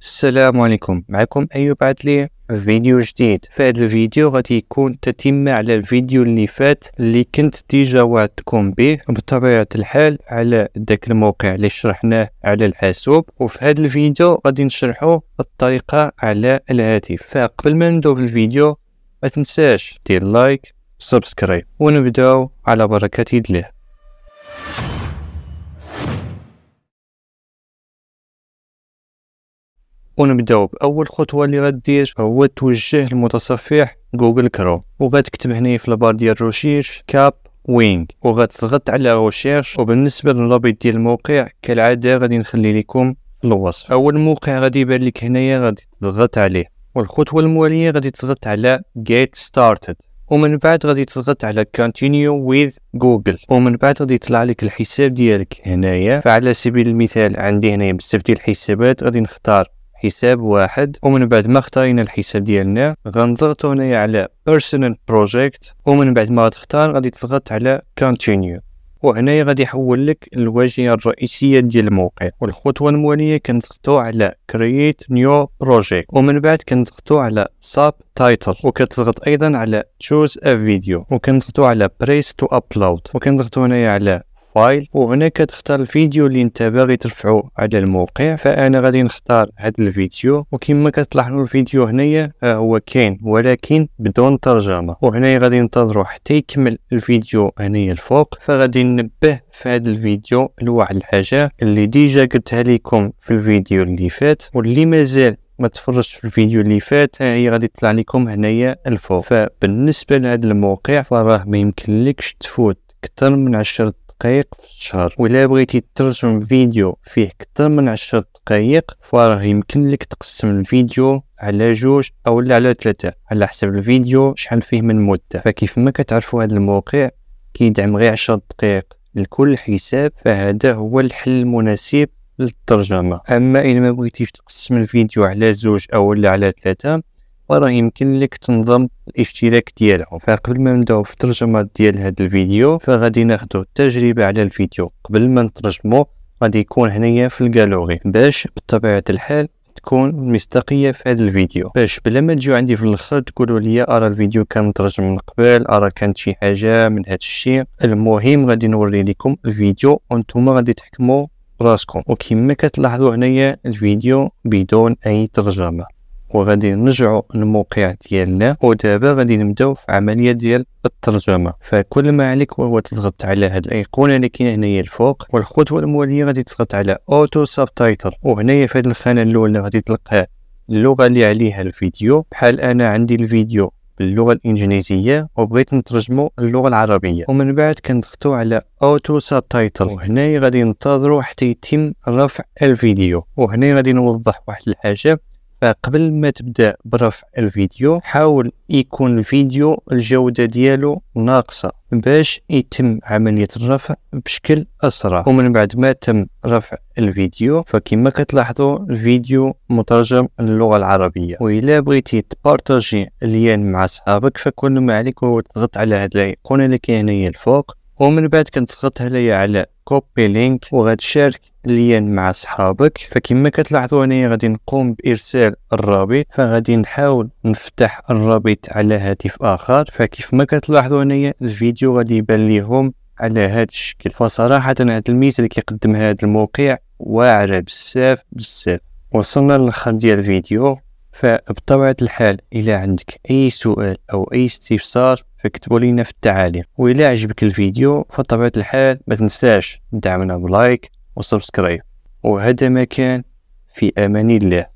السلام عليكم معكم أيوب عدلي فيديو جديد في هذا الفيديو غادي يكون تتمة على الفيديو اللي فات اللي كنت ديجا وعدتكم به بطبيعة الحال على داك الموقع اللي شرحناه على الحاسوب وفي هذا الفيديو غادي نشرحو الطريقة على الهاتف فقبل ما نبداو في الفيديو ما تنساش دير لايك سبسكرايب ونبداو على بركة الله ونبداو باول خطوه اللي غدير هو توجه المتصفح جوجل كروم وغتكتب هنا في البار ديال روشيرش كاب وينغ وغتضغط على روشيرش وبالنسبه للرابط ديال الموقع كالعاده غادي نخلي لكم الوصف اول موقع غادي يبان لك هنايا غادي تضغط عليه والخطوه المواليه غادي تضغط على get started ومن بعد غادي تضغط على continue with جوجل ومن بعد غادي يطلع لك الحساب ديالك هنايا فعلى سبيل المثال عندي هنايا بزاف ديال الحسابات غادي نختار حساب واحد ومن بعد ما اختارينا الحساب ديالنا غنضغطو هنايا على personal project ومن بعد ما غتختار غادي تضغط على continue وهنا غادي يحول لك الواجهه الرئيسيه ديال الموقع والخطوه المواليه كنضغطو على create new project ومن بعد كنضغطو على sub title وكتضغط ايضا على choose a video وكنضغطو على press to upload وكنضغطو هنايا على فايل وهنا كتختار الفيديو اللي انت باغي ترفعو على الموقع فانا غادي نختار هذا الفيديو وكما كتلاحظوا الفيديو هنايا آه، هو كاين ولكن بدون ترجمه وهنايا غادي ننتظروا حتى يكمل الفيديو هنايا الفوق فغادي ننبه في هذا الفيديو لواحد الحاجه اللي ديجا قلتها لكم في الفيديو اللي فات واللي مازال ما تفرجت في الفيديو اللي فات آه، هي غادي تطلع لكم هنايا الفوق فبالنسبه لهذا الموقع فراه ما لكش تفوت اكثر من 10 دقائق في الشهر ولا بغيتي تترجم فيديو فيه كتر من عشر دقائق فراه يمكن لك تقسم الفيديو على جوج او لا على ثلاثة على حسب الفيديو شحال فيه من مدة فكيف ما كتعرفوا هذا الموقع كيدعم غير عشر دقائق لكل حساب فهذا هو الحل المناسب للترجمة أما إذا ما بغيتيش تقسم الفيديو على زوج أو على ثلاثة وراه يمكن لك تنظم الاشتراك ديالهم فقبل ما نبداو في الترجمه ديال هذا الفيديو فغادي ناخذ التجربه على الفيديو قبل ما نترجمو غادي يكون هنايا في الكالوري باش بطبيعه الحال تكون مستقيه في هذا الفيديو باش بلا ما تجيو عندي في الاخر تقولوا لي ارى الفيديو كان مترجم من قبل ارى كانت شي حاجة من هذا الشيء المهم غادي نوري لكم الفيديو وانتم غادي تحكموا براسكم وكما كتلاحظوا هنايا الفيديو بدون اي ترجمة وغادي نرجعوا للموقع ديالنا ودابا غادي نبداو في عمليه ديال الترجمه فكل ما عليك هو تضغط على هاد الايقونه اللي كاينه هنايا الفوق والخطوه المواليه غادي تضغط على اوتو سابتايتل وهنايا في هاد الخانه الاولى غادي تلقى اللغه اللي عليها الفيديو بحال انا عندي الفيديو باللغه الانجليزيه وبغيت نترجمو اللغه العربيه ومن بعد كنضغطو على اوتو سابتايتل وهنا غادي ننتظروا حتى يتم رفع الفيديو وهنا غادي نوضح واحد الحاجه فقبل ما تبدا برفع الفيديو حاول يكون الفيديو الجوده ديالو ناقصه باش يتم عمليه الرفع بشكل اسرع ومن بعد ما تم رفع الفيديو فكما كتلاحظوا الفيديو مترجم للغه العربيه والا بغيتي تبارطاجي الين مع صحابك فكل ما عليك هو تضغط على هاد الايقونه اللي كاينه هنايا الفوق ومن بعد كنضغط هنايا على كوبي لينك وغتشارك لين مع صحابك فكما كتلاحظوا هنايا غادي نقوم بارسال الرابط فغادي نحاول نفتح الرابط على هاتف اخر فكيف ما كتلاحظوا هنايا الفيديو غادي يبان ليهم على هذا الشكل فصراحه هذا الميزه اللي كيقدم هذا الموقع واعره بزاف بزاف وصلنا للاخر ديال الفيديو فبطبيعة الحال إلى عندك أي سؤال أو أي استفسار فاكتبوا لينا في التعاليق وإلا عجبك الفيديو فبطبيعة الحال ما تنساش دعمنا بلايك وسبسكرايب وهذا مكان في أمان الله